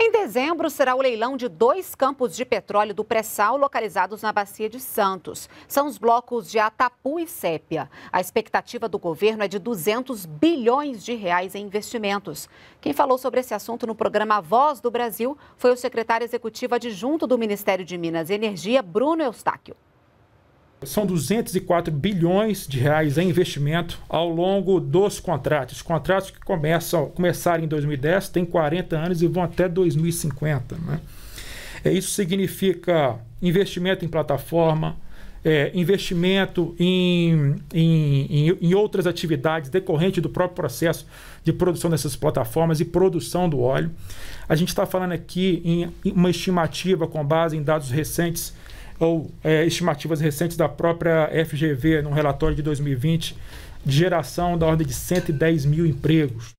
Em dezembro, será o leilão de dois campos de petróleo do pré-sal localizados na Bacia de Santos. São os blocos de Atapu e Sépia. A expectativa do governo é de 200 bilhões de reais em investimentos. Quem falou sobre esse assunto no programa Voz do Brasil foi o secretário executivo adjunto do Ministério de Minas e Energia, Bruno Eustáquio. São 204 bilhões de reais em investimento ao longo dos contratos. contratos que começam, começaram em 2010 têm 40 anos e vão até 2050. Né? É, isso significa investimento em plataforma, é, investimento em, em, em, em outras atividades decorrente do próprio processo de produção dessas plataformas e produção do óleo. A gente está falando aqui em uma estimativa com base em dados recentes ou é, estimativas recentes da própria FGV, num relatório de 2020, de geração da ordem de 110 mil empregos.